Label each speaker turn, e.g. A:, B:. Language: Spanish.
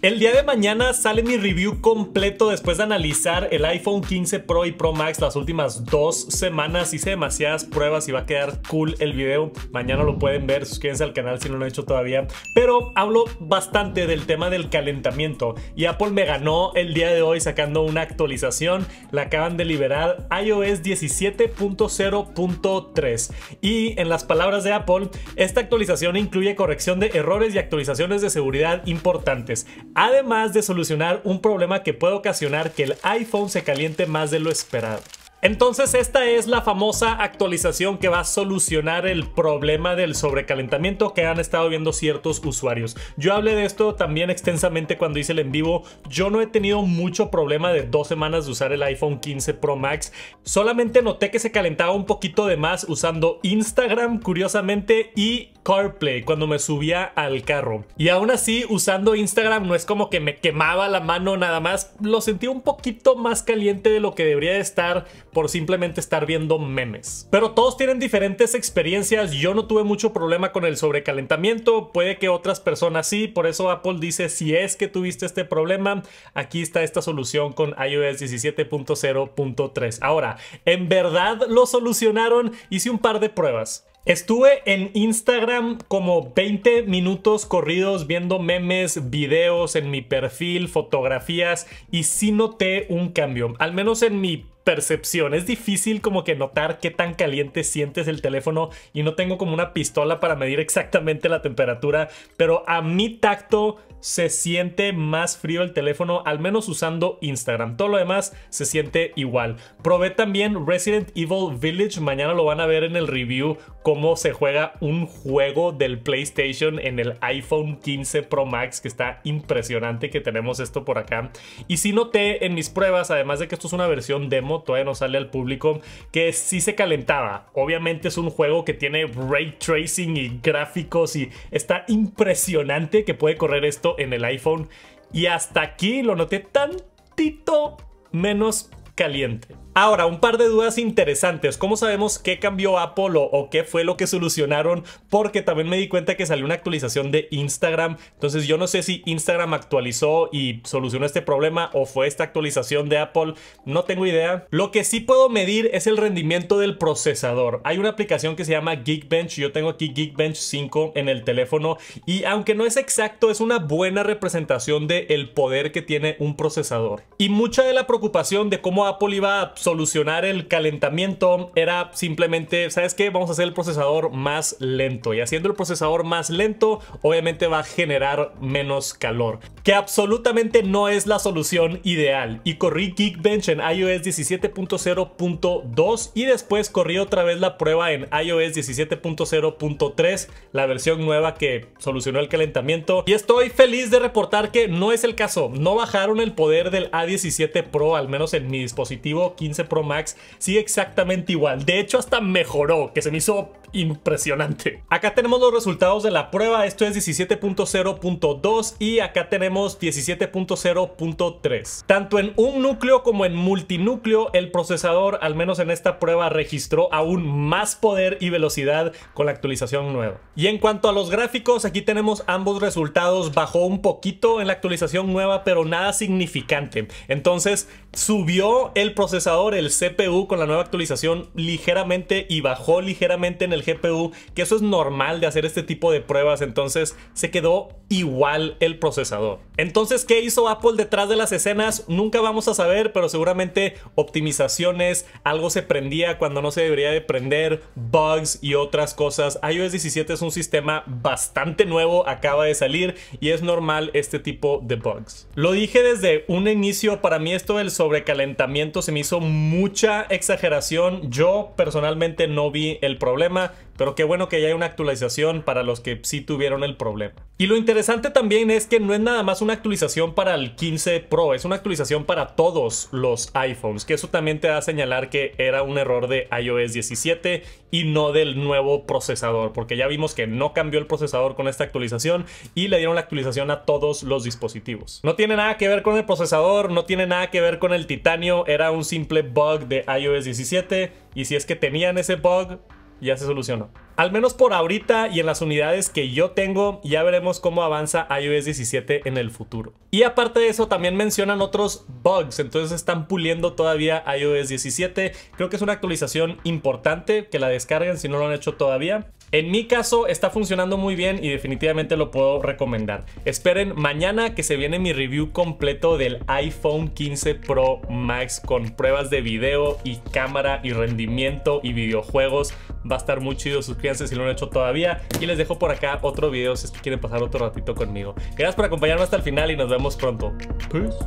A: El día de mañana sale mi review completo después de analizar el iPhone 15 Pro y Pro Max las últimas dos semanas. Hice demasiadas pruebas y va a quedar cool el video. Mañana lo pueden ver, suscríbanse al canal si no lo han hecho todavía. Pero hablo bastante del tema del calentamiento y Apple me ganó el día de hoy sacando una actualización. La acaban de liberar iOS 17.0.3 y en las palabras de Apple, esta actualización incluye corrección de errores y actualizaciones de seguridad importantes además de solucionar un problema que puede ocasionar que el iPhone se caliente más de lo esperado. Entonces esta es la famosa actualización que va a solucionar el problema del sobrecalentamiento que han estado viendo ciertos usuarios. Yo hablé de esto también extensamente cuando hice el en vivo. Yo no he tenido mucho problema de dos semanas de usar el iPhone 15 Pro Max. Solamente noté que se calentaba un poquito de más usando Instagram, curiosamente, y CarPlay cuando me subía al carro. Y aún así, usando Instagram no es como que me quemaba la mano nada más. Lo sentí un poquito más caliente de lo que debería de estar por simplemente estar viendo memes. Pero todos tienen diferentes experiencias, yo no tuve mucho problema con el sobrecalentamiento, puede que otras personas sí, por eso Apple dice si es que tuviste este problema, aquí está esta solución con iOS 17.0.3. Ahora, ¿en verdad lo solucionaron? Hice un par de pruebas. Estuve en Instagram como 20 minutos corridos viendo memes, videos en mi perfil, fotografías y sí noté un cambio. Al menos en mi percepción. Es difícil como que notar qué tan caliente sientes el teléfono y no tengo como una pistola para medir exactamente la temperatura, pero a mi tacto se siente más frío el teléfono, al menos usando Instagram. Todo lo demás se siente igual. Probé también Resident Evil Village, mañana lo van a ver en el review cómo se juega un juego del PlayStation en el iPhone 15 Pro Max, que está impresionante que tenemos esto por acá. Y si noté en mis pruebas, además de que esto es una versión demo, todavía no sale al público, que sí se calentaba. Obviamente es un juego que tiene ray tracing y gráficos y está impresionante que puede correr esto en el iPhone. Y hasta aquí lo noté tantito menos caliente. Ahora, un par de dudas interesantes. ¿Cómo sabemos qué cambió Apple o qué fue lo que solucionaron? Porque también me di cuenta que salió una actualización de Instagram. Entonces yo no sé si Instagram actualizó y solucionó este problema o fue esta actualización de Apple. No tengo idea. Lo que sí puedo medir es el rendimiento del procesador. Hay una aplicación que se llama Geekbench. Yo tengo aquí Geekbench 5 en el teléfono. Y aunque no es exacto, es una buena representación del el poder que tiene un procesador. Y mucha de la preocupación de cómo Apple iba a solucionar el calentamiento era simplemente, ¿sabes qué? Vamos a hacer el procesador más lento. Y haciendo el procesador más lento, obviamente va a generar menos calor. Que absolutamente no es la solución ideal. Y corrí Geekbench en iOS 17.0.2 y después corrí otra vez la prueba en iOS 17.0.3, la versión nueva que solucionó el calentamiento. Y estoy feliz de reportar que no es el caso. No bajaron el poder del A17 Pro, al menos en mi dispositivo 15 Pro Max sigue exactamente igual. De hecho, hasta mejoró, que se me hizo impresionante. Acá tenemos los resultados de la prueba. Esto es 17.0.2 y acá tenemos 17.0.3. Tanto en un núcleo como en multinúcleo, el procesador, al menos en esta prueba, registró aún más poder y velocidad con la actualización nueva. Y en cuanto a los gráficos, aquí tenemos ambos resultados. Bajó un poquito en la actualización nueva, pero nada significante. Entonces, subió el procesador el CPU con la nueva actualización ligeramente y bajó ligeramente en el GPU, que eso es normal de hacer este tipo de pruebas, entonces se quedó igual el procesador. Entonces, ¿qué hizo Apple detrás de las escenas? Nunca vamos a saber, pero seguramente optimizaciones, algo se prendía cuando no se debería de prender, bugs y otras cosas. iOS 17 es un sistema bastante nuevo, acaba de salir y es normal este tipo de bugs. Lo dije desde un inicio, para mí esto del sobrecalentamiento se me hizo mucha exageración. Yo personalmente no vi el problema, pero qué bueno que ya hay una actualización para los que sí tuvieron el problema. Y lo interesante también es que no es nada más una actualización para el 15 Pro, es una actualización para todos los iPhones, que eso también te da a señalar que era un error de iOS 17 y no del nuevo procesador, porque ya vimos que no cambió el procesador con esta actualización y le dieron la actualización a todos los dispositivos. No tiene nada que ver con el procesador, no tiene nada que ver con el titanio, era un simple bug de iOS 17 y si es que tenían ese bug, ya se solucionó. Al menos por ahorita y en las unidades que yo tengo, ya veremos cómo avanza iOS 17 en el futuro. Y aparte de eso, también mencionan otros bugs, entonces están puliendo todavía iOS 17. Creo que es una actualización importante, que la descarguen si no lo han hecho todavía. En mi caso está funcionando muy bien y definitivamente lo puedo recomendar. Esperen mañana que se viene mi review completo del iPhone 15 Pro Max con pruebas de video y cámara y rendimiento y videojuegos. Va a estar muy chido, si lo han hecho todavía. Y les dejo por acá otro video si es que quieren pasar otro ratito conmigo. Gracias por acompañarme hasta el final y nos vemos pronto. Peace.